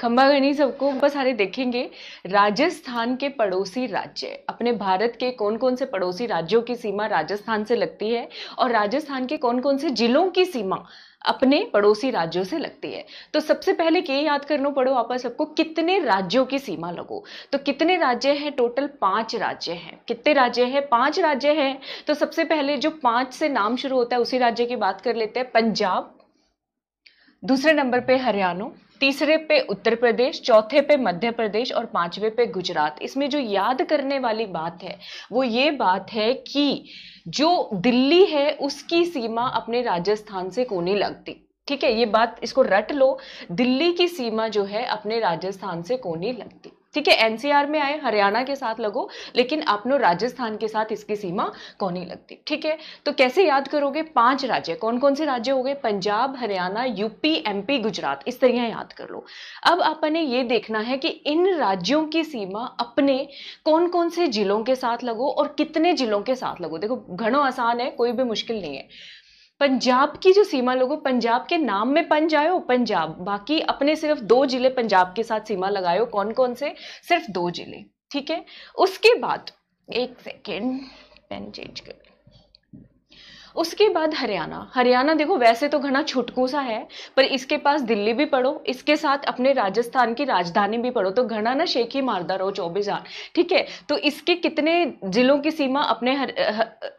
खम्बा गणी सबको बस सारे देखेंगे राजस्थान के पड़ोसी राज्य अपने भारत के कौन कौन से पड़ोसी राज्यों की सीमा राजस्थान से लगती है और राजस्थान के कौन कौन से जिलों की सीमा अपने पड़ोसी राज्यों से लगती है तो सबसे पहले ये याद करना पड़ो आप सबको कितने राज्यों की सीमा लगो तो कितने राज्य हैं टोटल पांच राज्य हैं कितने राज्य हैं पांच राज्य हैं तो सबसे पहले जो पांच से नाम शुरू होता है उसी राज्य की बात कर लेते हैं पंजाब दूसरे नंबर पे हरियाणा तीसरे पे उत्तर प्रदेश चौथे पे मध्य प्रदेश और पांचवे पे गुजरात इसमें जो याद करने वाली बात है वो ये बात है कि जो दिल्ली है उसकी सीमा अपने राजस्थान से कोने लगती ठीक है ये बात इसको रट लो दिल्ली की सीमा जो है अपने राजस्थान से कोने लगती ठीक है एनसीआर में आए हरियाणा के साथ लगो लेकिन अपनो राजस्थान के साथ इसकी सीमा कौन ही लगती ठीक है तो कैसे याद करोगे पांच राज्य कौन कौन से राज्य हो गए पंजाब हरियाणा यूपी एमपी गुजरात इस तरह याद कर लो अब आपने ये देखना है कि इन राज्यों की सीमा अपने कौन कौन से जिलों के साथ लगो और कितने जिलों के साथ लगो देखो घणो आसान है कोई भी मुश्किल नहीं है पंजाब की जो सीमा लोगों पंजाब के नाम में पंज आयो पंजाब बाकी अपने सिर्फ दो जिले पंजाब के साथ सीमा लगायो कौन कौन से सिर्फ दो जिले ठीक है उसके बाद एक सेकेंड पेन चेंज कर उसके बाद हरियाणा हरियाणा देखो वैसे तो घना छुटकू सा है पर इसके पास दिल्ली भी पढ़ो इसके साथ अपने राजस्थान की राजधानी भी पढ़ो तो घना ना शेखी मारदा रहो हजार ठीक है तो इसके कितने जिलों की सीमा अपने हर,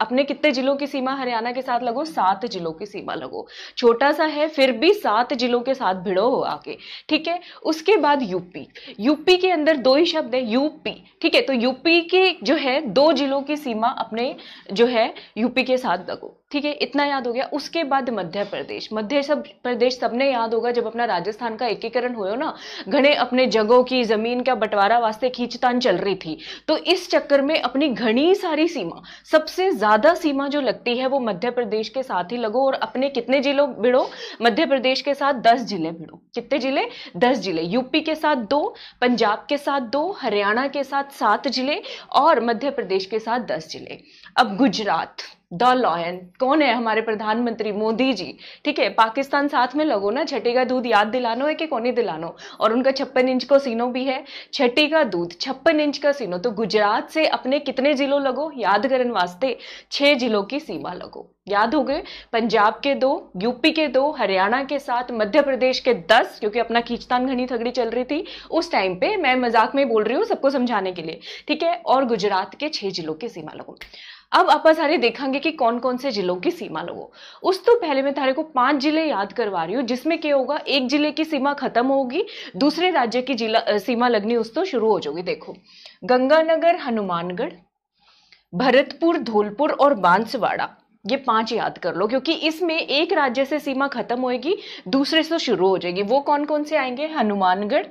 अपने कितने जिलों की सीमा हरियाणा के साथ लगो सात जिलों की सीमा लगो छोटा सा है फिर भी सात जिलों के साथ भिड़ो हो आके ठीक है उसके बाद यूपी यूपी के अंदर दो ही शब्द है यूपी ठीक है तो यूपी के जो है दो जिलों की सीमा अपने जो है यूपी के साथ लगो ठीक है इतना याद हो गया उसके बाद मध्य प्रदेश मध्य सब प्रदेश सबने याद होगा जब अपना राजस्थान का एकीकरण हो ना घने अपने जगहों की जमीन का बंटवारा वास्ते खींचतान चल रही थी तो इस चक्कर में अपनी घनी सारी सीमा सबसे ज्यादा सीमा जो लगती है वो मध्य प्रदेश के साथ ही लगो और अपने कितने जिलों भिड़ो मध्य प्रदेश के साथ दस जिले भिड़ो कितने जिले दस जिले यूपी के साथ दो पंजाब के साथ दो हरियाणा के साथ सात जिले और मध्य प्रदेश के साथ दस जिले अब गुजरात द लॉयन कौन है हमारे प्रधानमंत्री मोदी जी ठीक है पाकिस्तान साथ में लगो ना छठी का दूध याद दिलानो है कि कौन ही दिलानो और उनका छप्पन इंच का सीनो भी है छठी का दूध छप्पन इंच का सीनो तो गुजरात से अपने कितने जिलों लगो याद करने वास्ते छः जिलों की सीमा लगो याद हो गए पंजाब के दो यूपी के दो हरियाणा के साथ मध्य प्रदेश के दस क्योंकि अपना खींचतान घनी थगड़ी चल रही थी उस टाइम पे मैं मजाक में बोल रही हूँ सबको समझाने के लिए ठीक है और गुजरात के छह जिलों की सीमा लगो अब आप सारे देखेंगे कि कौन कौन से जिलों की सीमा लगो उस तो पहले मैं तारे को पांच जिले याद करवा रही हूँ जिसमें क्या होगा एक जिले की सीमा खत्म होगी दूसरे राज्य की जिला सीमा लगनी उस तो शुरू हो जाओगी देखो गंगानगर हनुमानगढ़ भरतपुर धौलपुर और बांसवाड़ा ये पांच याद कर लो क्योंकि इसमें एक राज्य से सीमा खत्म होएगी दूसरे से शुरू हो जाएगी वो कौन कौन से आएंगे हनुमानगढ़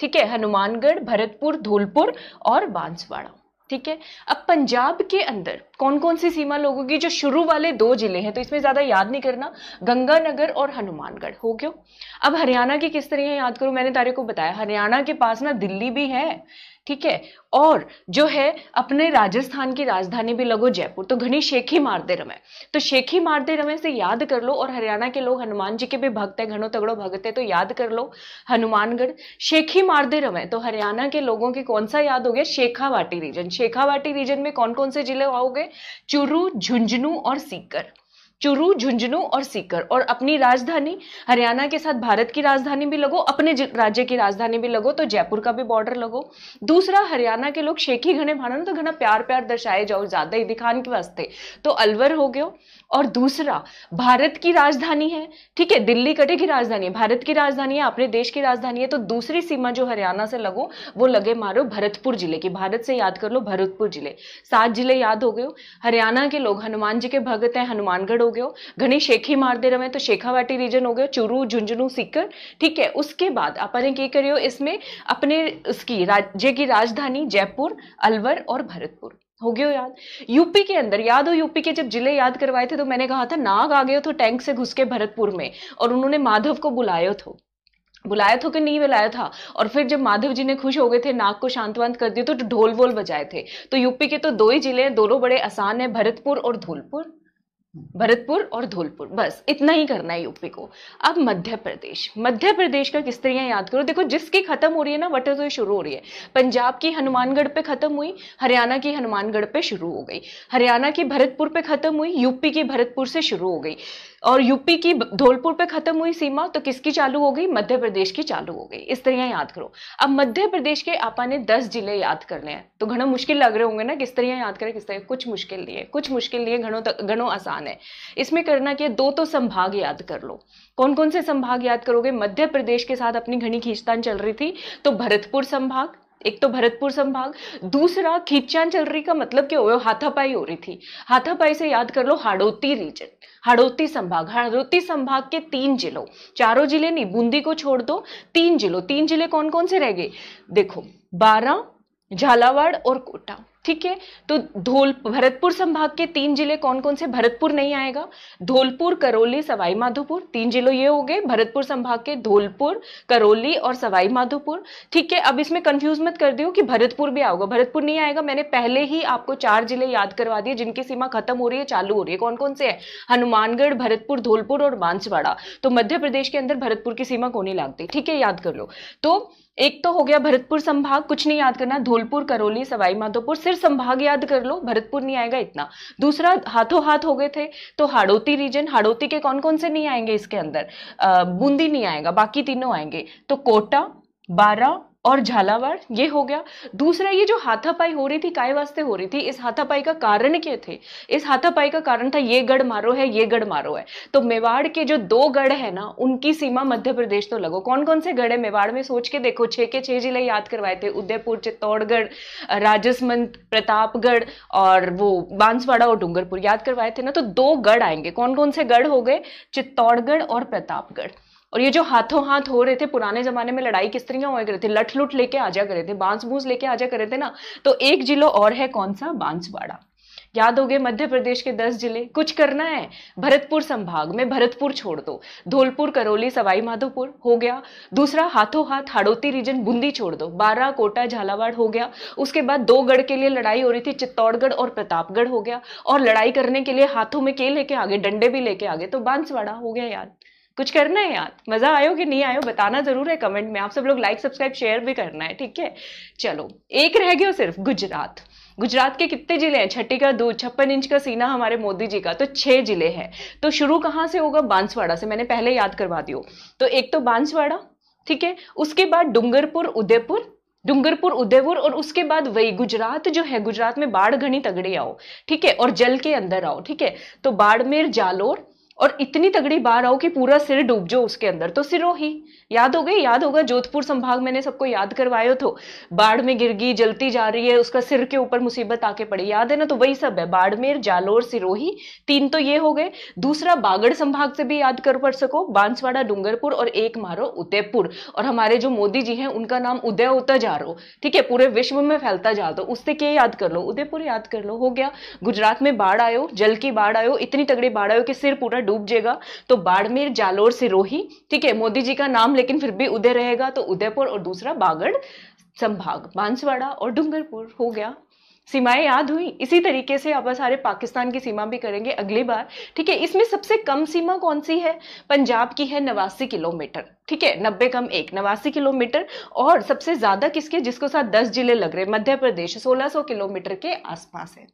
ठीक है हनुमानगढ़ भरतपुर धौलपुर और बांसवाड़ा ठीक है अब पंजाब के अंदर कौन कौन सी सीमा लोगों की जो शुरू वाले दो जिले हैं तो इसमें ज्यादा याद नहीं करना गंगानगर और हनुमानगढ़ हो क्यों अब हरियाणा की किस तरह याद करूं मैंने तारे को बताया हरियाणा के पास ना दिल्ली भी है ठीक है और जो है अपने राजस्थान की राजधानी भी लगो जयपुर तो घनी शेखी मारते रमे तो शेखी मारते रमे से याद कर लो और हरियाणा के लोग हनुमान जी के भी भक्त है घनो तगड़ो भक्त है तो याद कर लो हनुमानगढ़ शेखी मारते रमे तो हरियाणा के लोगों की कौन सा याद हो गया शेखावाटी रीजन शेखावाटी रीजन में कौन कौन से जिले आओगे चुरू झुंझुनू और सीकर चुरू झुंझुनू और सीकर और अपनी राजधानी हरियाणा के साथ भारत की राजधानी भी लगो अपने राज्य की राजधानी भी लगो तो जयपुर का भी बॉर्डर लगो दूसरा हरियाणा के लोग शेखी घने भाना तो घना प्यार प्यार दर्शाए जाओ ज्यादा ही दिखान के वास्ते तो अलवर हो गयो और दूसरा भारत की राजधानी है ठीक है दिल्ली कटे की राजधानी है भारत की राजधानी है अपने देश की राजधानी है तो दूसरी सीमा जो हरियाणा से लगो वो लगे मारो भरतपुर जिले की भारत से याद कर लो भरतपुर जिले सात जिले याद हो गयो हरियाणा के लोग हनुमान जी के भगत हैं हनुमानगढ़ तो हो गया घने शेखी मार दे तो शेखावाटी रीजन हो गया चूरू झुंझुनू सीकर ठीक है उसके बाद आपने की करियो इसमें अपने उसकी राज्य की राजधानी जयपुर अलवर और भरतपुर हो गयो याद यूपी के अंदर याद हो यूपी के जब जिले याद करवाए थे तो मैंने कहा था नाग आ गए तो टैंक से घुस के भरतपुर में और उन्होंने माधव को बुलायो थो बुलाया था तो। तो कि नहीं बुलाया था और फिर जब माधव जी ने खुश हो गए थे नाक को शांतवांत कर दिया तो ढोल वोल बजाए थे तो यूपी के तो दो ही जिले हैं दोनों बड़े आसान हैं भरतपुर और धौलपुर भरतपुर और धौलपुर बस इतना ही करना है यूपी को अब मध्य प्रदेश मध्य प्रदेश का किस तरह याद करो देखो जिसकी खत्म हो रही है ना वटर तो शुरू हो रही है पंजाब की हनुमानगढ़ पे खत्म हुई हरियाणा की हनुमानगढ़ पे शुरू हो गई हरियाणा की भरतपुर पे खत्म हुई यूपी की भरतपुर से शुरू हो गई और यूपी की धौलपुर पे खत्म हुई सीमा तो किसकी चालू हो गई मध्य प्रदेश की चालू हो गई इस तरह याद करो अब मध्य प्रदेश के आपा ने दस जिले याद करने हैं तो घणो मुश्किल लग रहे होंगे ना किस तरह याद करें किस तरह कुछ मुश्किल नहीं है कुछ मुश्किल नहीं है घणो घणो आसान है इसमें करना क्या दो तो संभाग याद कर लो कौन कौन से संभाग याद करोगे मध्य प्रदेश के साथ अपनी घनी खींचतान चल रही थी तो भरतपुर संभाग एक तो भरतपुर संभाग दूसरा खींचान चल रही का मतलब क्या हुआ हाथापाई हो रही थी हाथापाई से याद कर लो हाड़ोती रीजन हाड़ोती संभाग हाड़ोती संभाग के तीन जिलों चारों जिले नहीं बूंदी को छोड़ दो तीन जिलों तीन जिले कौन कौन से रह गए देखो बारह झालावाड़ और कोटा ठीक है तो धोल भरतपुर संभाग के तीन जिले कौन कौन से भरतपुर नहीं आएगा धौलपुर करौली सवाई माधोपुर तीन जिलों ये हो गए भरतपुर संभाग के धौलपुर करौली और सवाई माधोपुर ठीक है अब इसमें कंफ्यूज मत कर दियो कि भरतपुर भी आओगे भरतपुर नहीं आएगा मैंने पहले ही आपको चार जिले याद करवा दिए जिनकी सीमा खत्म हो रही है चालू हो रही है कौन कौन से है हनुमानगढ़ भरतपुर धौलपुर और बांसवाड़ा तो मध्य प्रदेश के अंदर भरतपुर की सीमा को नहीं लागती ठीक है याद कर लो तो एक तो हो गया भरतपुर संभाग कुछ नहीं याद करना धौलपुर करौली सवाई माधोपुर सिर्फ संभाग याद कर लो भरतपुर नहीं आएगा इतना दूसरा हाथों हाथ हो गए थे तो हाड़ोती रीजन हाड़ोती के कौन कौन से नहीं आएंगे इसके अंदर बूंदी नहीं आएगा बाकी तीनों आएंगे तो कोटा बारह और झालावाड़ ये हो गया दूसरा ये जो हाथापाई हो रही थी काय वास्ते हो रही थी इस हाथापाई का कारण क्या थे इस हाथापाई का कारण था ये गढ़ मारो है ये गढ़ मारो है तो मेवाड़ के जो दो गढ़ है ना उनकी सीमा मध्य प्रदेश तो लगो कौन कौन से गढ़ है मेवाड़ में सोच के देखो छः के छः जिले याद करवाए थे उदयपुर चित्तौड़गढ़ राजसमंद प्रतापगढ़ और वो बांसवाड़ा और डूंगरपुर याद करवाए थे ना तो दो गढ़ आएंगे कौन कौन से गढ़ हो गए चित्तौड़गढ़ और प्रतापगढ़ और ये जो हाथों हाथ हो रहे थे पुराने जमाने में लड़ाई किस तरह हुआ करे थे लठ लुट लेके आ जा करे थे बांस बूंस लेके आ जा करे थे ना तो एक जिलो और है कौन सा बांसवाड़ा याद हो गए मध्य प्रदेश के दस जिले कुछ करना है भरतपुर संभाग में भरतपुर छोड़ दो धौलपुर करौली सवाई माधोपुर हो गया दूसरा हाथों हाथ हाड़ोती रीजन बूंदी छोड़ दो बारह कोटा झालावाड़ हो गया उसके बाद दो गढ़ के लिए लड़ाई हो रही थी चित्तौड़गढ़ और प्रतापगढ़ हो गया और लड़ाई करने के लिए हाथों में के लेके आगे डंडे भी लेके आगे तो बांसवाड़ा हो गया यार कुछ करना है यार मज़ा आयो कि नहीं आयो बताना ज़रूर है कमेंट में आप सब लोग लाइक सब्सक्राइब शेयर भी करना है ठीक है चलो एक रह गया सिर्फ गुजरात गुजरात के कितने जिले हैं छठी का दूध छप्पन इंच का सीना हमारे मोदी जी का तो छह जिले हैं तो शुरू कहाँ से होगा बांसवाड़ा से मैंने पहले याद करवा दियो तो एक तो बांसवाड़ा ठीक है उसके बाद डूंगरपुर उदयपुर डूंगरपुर उदयपुर और उसके बाद वही गुजरात जो है गुजरात में बाढ़ घनी तगड़ी आओ ठीक है और जल के अंदर आओ ठीक है तो बाड़मेर जालोर और इतनी तगड़ी बाढ़ आओ कि पूरा सिर डूब जाओ उसके अंदर तो सिरोही याद हो गई याद होगा जोधपुर संभाग मैंने सबको याद करवायो तो बाढ़ में गिर गई जलती जा रही है उसका सिर के ऊपर मुसीबत आके पड़ी याद है ना तो वही सब है बाड़मेर जालोर सिरोही तीन तो ये हो गए दूसरा बागड़ संभाग से भी याद कर पड़ सको बांसवाड़ा डूंगरपुर और एक मारो उदयपुर और हमारे जो मोदी जी हैं उनका नाम उदय होता जा रो ठीक है पूरे विश्व में फैलता जा दो उससे क्या याद कर लो उदयपुर याद कर लो हो गया गुजरात में बाढ़ आयो जल की बाढ़ आयो इतनी तगड़ी बाढ़ आयो कि सिर पूरा डूब जाएगा तो बाड़मेर जालोर सिरोही ठीक है मोदी जी का नाम लेकिन फिर भी उदय रहेगा तो उदयपुर और दूसरा बागड़ संभाग बांसवाड़ा और डूंगरपुर हो गया सीमाएं याद हुई इसी तरीके से अब सारे पाकिस्तान की सीमा भी करेंगे अगली बार ठीक है इसमें सबसे कम सीमा कौन सी है पंजाब की है नवासी किलोमीटर ठीक है नब्बे कम एक नवासी किलोमीटर और सबसे ज़्यादा किसके जिसको साथ दस जिले लग रहे मध्य प्रदेश सोलह सौ किलोमीटर के आसपास है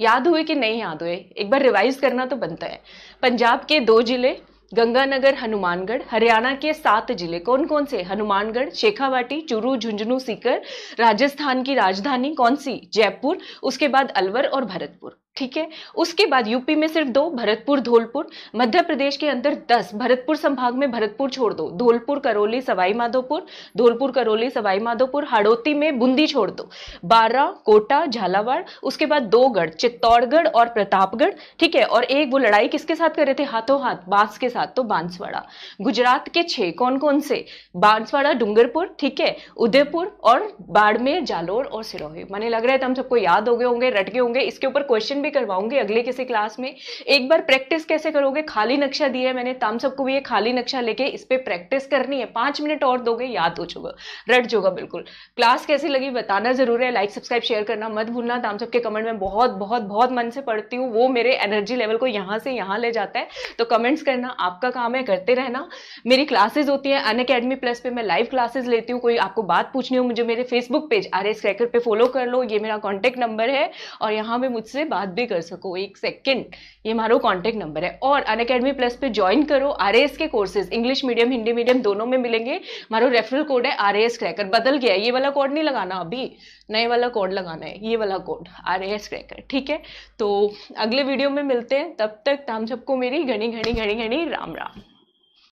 याद हुए कि नहीं याद हुए एक बार रिवाइज करना तो बनता है पंजाब के दो जिले गंगानगर हनुमानगढ़ हरियाणा के सात जिले कौन कौन से हनुमानगढ़ शेखावाटी चूरू झुंझुनू सीकर राजस्थान की राजधानी कौन सी जयपुर उसके बाद अलवर और भरतपुर ठीक है उसके बाद यूपी में सिर्फ दो भरतपुर धौलपुर मध्य प्रदेश के अंदर दस भरतपुर संभाग में भरतपुर छोड़ दो धौलपुर करौली सवाई माधोपुर धौलपुर करौली सवाई माधोपुर हाड़ोती में बूंदी छोड़ दो बारह कोटा झालावाड़ उसके बाद दो गढ़ चित्तौड़गढ़ और प्रतापगढ़ ठीक है और एक वो लड़ाई किसके साथ कर रहे थे हाथों हाथ बांस के साथ तो बांसवाड़ा गुजरात के छह कौन कौन से बांसवाड़ा डूंगरपुर ठीक है उदयपुर और बाड़मेर जालोर और सिरोही मैंने लग रहा है तो हम सबको याद हो गए होंगे रट गए होंगे इसके ऊपर क्वेश्चन भी करवाऊंगी अगले किसी क्लास में एक बार प्रैक्टिस कैसे करोगे खाली नक्शा दिया है मैंने ताम सबको भी ये खाली नक्शा लेके इस पर प्रैक्टिस करनी है पाँच मिनट और दोगे याद हो जाओगा रट जोगा बिल्कुल क्लास कैसी लगी बताना जरूर है लाइक सब्सक्राइब शेयर करना मत भूलना ताम सबके कमेंट में बहुत बहुत बहुत मन से पढ़ती हूँ वो मेरे एनर्जी लेवल को यहाँ से यहाँ ले जाता है तो कमेंट्स करना आपका काम है करते रहना मेरी क्लासेज होती हैं अन अकेडमी प्लस पे मैं लाइव क्लासेज लेती हूँ कोई आपको बात पूछनी हो मुझे मेरे Facebook page R S Cracker पे फॉलो कर लो ये मेरा कॉन्टैक्ट नंबर है और यहाँ पे मुझसे बात भी कर सको एक सेकेंड ये हमारा कॉन्टैक्ट नंबर है और अन अकेडमी प्लस पे ज्वाइन करो आर के courses English medium Hindi medium दोनों में मिलेंगे हमारा रेफरल कोड है आर क्रैकर बदल गया ये वाला कोड नहीं लगाना अभी नए वाला कोड लगाना है ये वाला कोड आर क्रैकर ठीक है तो अगले वीडियो में मिलते हैं तब तक तमाम सबको मेरी घनी घनी घनी घनी राम राम